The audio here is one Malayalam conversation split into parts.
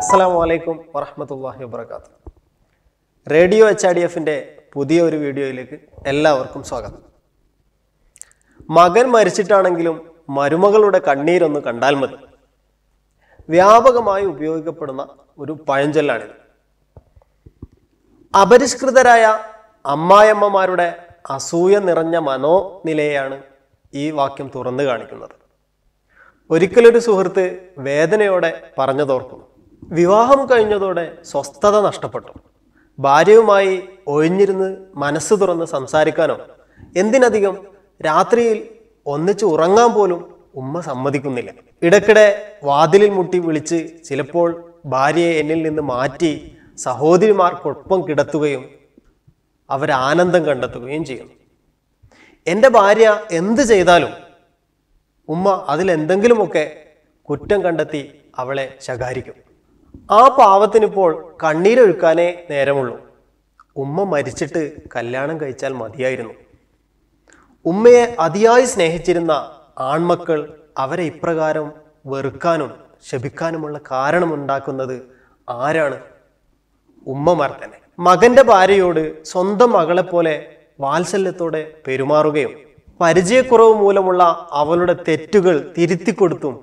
അസ്സാം വലൈക്കും വറഹമത്തല്ലാഹി വാബർക്കാത്തു റേഡിയോ എച്ച് ആർ ഡി എഫിൻ്റെ പുതിയ ഒരു വീഡിയോയിലേക്ക് എല്ലാവർക്കും സ്വാഗതം മകൻ മരിച്ചിട്ടാണെങ്കിലും മരുമകളുടെ കണ്ണീരൊന്ന് കണ്ടാൽ മതി വ്യാപകമായി ഉപയോഗിക്കപ്പെടുന്ന ഒരു പഴഞ്ചൊല്ലാണിത് അപരിഷ്കൃതരായ അമ്മായിയമ്മമാരുടെ അസൂയ നിറഞ്ഞ മനോനിലയാണ് ഈ വാക്യം തുറന്നു കാണിക്കുന്നത് ഒരിക്കലൊരു സുഹൃത്ത് വേദനയോടെ പറഞ്ഞതോർക്കുന്നു വിവാഹം കഴിഞ്ഞതോടെ സ്വസ്ഥത നഷ്ടപ്പെട്ടു ഭാര്യയുമായി ഒഴിഞ്ഞിരുന്ന് മനസ്സ് തുറന്ന് സംസാരിക്കാനോ എന്തിനധികം രാത്രിയിൽ ഒന്നിച്ച് ഉറങ്ങാൻ പോലും ഉമ്മ സമ്മതിക്കുന്നില്ല ഇടയ്ക്കിടെ വാതിലിൽ മുട്ടി വിളിച്ച് ചിലപ്പോൾ ഭാര്യയെ എന്നിൽ നിന്ന് മാറ്റി സഹോദരിമാർക്കൊപ്പം കിടത്തുകയും അവരാനന്ദം കണ്ടെത്തുകയും ചെയ്യുന്നു എൻ്റെ ഭാര്യ എന്ത് ചെയ്താലും ഉമ്മ അതിലെന്തെങ്കിലുമൊക്കെ കുറ്റം കണ്ടെത്തി അവളെ ശകാരിക്കും ആ പാവത്തിനിപ്പോൾ കണ്ണീരൊഴുക്കാനേ നേരമുള്ളൂ ഉമ്മ മരിച്ചിട്ട് കല്യാണം കഴിച്ചാൽ മതിയായിരുന്നു ഉമ്മയെ അതിയായി സ്നേഹിച്ചിരുന്ന ആൺമക്കൾ അവരെ ഇപ്രകാരം വെറുക്കാനും ശപിക്കാനുമുള്ള കാരണമുണ്ടാക്കുന്നത് ആരാണ് ഉമ്മ തന്നെ മകന്റെ ഭാര്യയോട് സ്വന്തം മകളെപ്പോലെ വാത്സല്യത്തോടെ പെരുമാറുകയും പരിചയക്കുറവ് മൂലമുള്ള അവളുടെ തെറ്റുകൾ തിരുത്തിക്കൊടുത്തും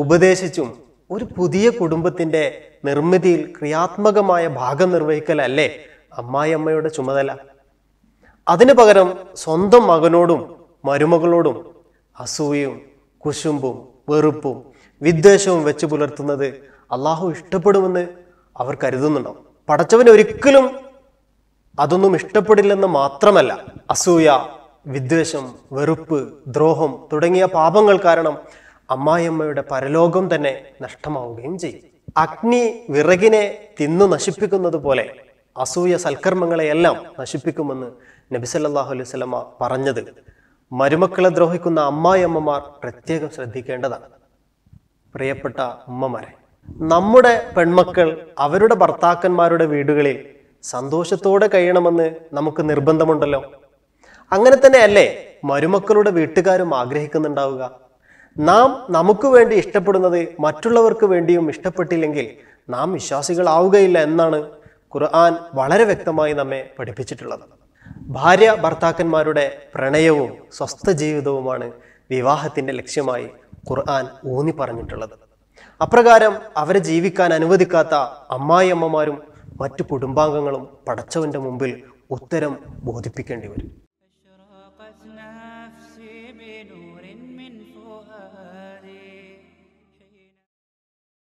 ഉപദേശിച്ചും ഒരു പുതിയ കുടുംബത്തിൻ്റെ നിർമ്മിതിയിൽ ക്രിയാത്മകമായ ഭാഗം നിർവഹിക്കലല്ലേ അമ്മായിയമ്മയുടെ ചുമതല അതിനു പകരം സ്വന്തം മകനോടും മരുമകളോടും അസൂയയും കുശുമ്പും വെറുപ്പും വിദ്വേഷവും വെച്ച് പുലർത്തുന്നത് അള്ളാഹു ഇഷ്ടപ്പെടുമെന്ന് അവർ കരുതുന്നുണ്ടോ പടച്ചവന് ഒരിക്കലും അതൊന്നും ഇഷ്ടപ്പെടില്ലെന്ന് മാത്രമല്ല അസൂയ വിദ്വേഷം വെറുപ്പ് ദ്രോഹം തുടങ്ങിയ പാപങ്ങൾ കാരണം അമ്മായിയമ്മയുടെ പരലോകം തന്നെ നഷ്ടമാവുകയും ചെയ്യും അഗ്നി വിറകിനെ തിന്നു നശിപ്പിക്കുന്നത് പോലെ അസൂയ സൽക്കർമ്മങ്ങളെയെല്ലാം നശിപ്പിക്കുമെന്ന് നബിസല്ലാഹു അലൈഹി സ്വലമ പറഞ്ഞത് മരുമക്കളെ ദ്രോഹിക്കുന്ന അമ്മായിയമ്മമാർ പ്രത്യേകം ശ്രദ്ധിക്കേണ്ടതാണ് പ്രിയപ്പെട്ട ഉമ്മമാരെ നമ്മുടെ പെൺമക്കൾ അവരുടെ ഭർത്താക്കന്മാരുടെ വീടുകളിൽ സന്തോഷത്തോടെ കഴിയണമെന്ന് നമുക്ക് നിർബന്ധമുണ്ടല്ലോ അങ്ങനെ തന്നെയല്ലേ മരുമക്കളുടെ വീട്ടുകാരും ആഗ്രഹിക്കുന്നുണ്ടാവുക നാം നമുക്ക് വേണ്ടി ഇഷ്ടപ്പെടുന്നത് മറ്റുള്ളവർക്ക് വേണ്ടിയും ഇഷ്ടപ്പെട്ടില്ലെങ്കിൽ നാം വിശ്വാസികളാവുകയില്ല എന്നാണ് ഖുർആൻ വളരെ വ്യക്തമായി നമ്മെ പഠിപ്പിച്ചിട്ടുള്ളത് ഭാര്യ ഭർത്താക്കന്മാരുടെ പ്രണയവും സ്വസ്ഥ ജീവിതവുമാണ് വിവാഹത്തിൻ്റെ ലക്ഷ്യമായി ഖുർആൻ ഊന്നി പറഞ്ഞിട്ടുള്ളത് അപ്രകാരം അവരെ ജീവിക്കാൻ അനുവദിക്കാത്ത അമ്മായിയമ്മമാരും മറ്റു കുടുംബാംഗങ്ങളും പടച്ചവന്റെ മുമ്പിൽ ഉത്തരം ബോധിപ്പിക്കേണ്ടി വരും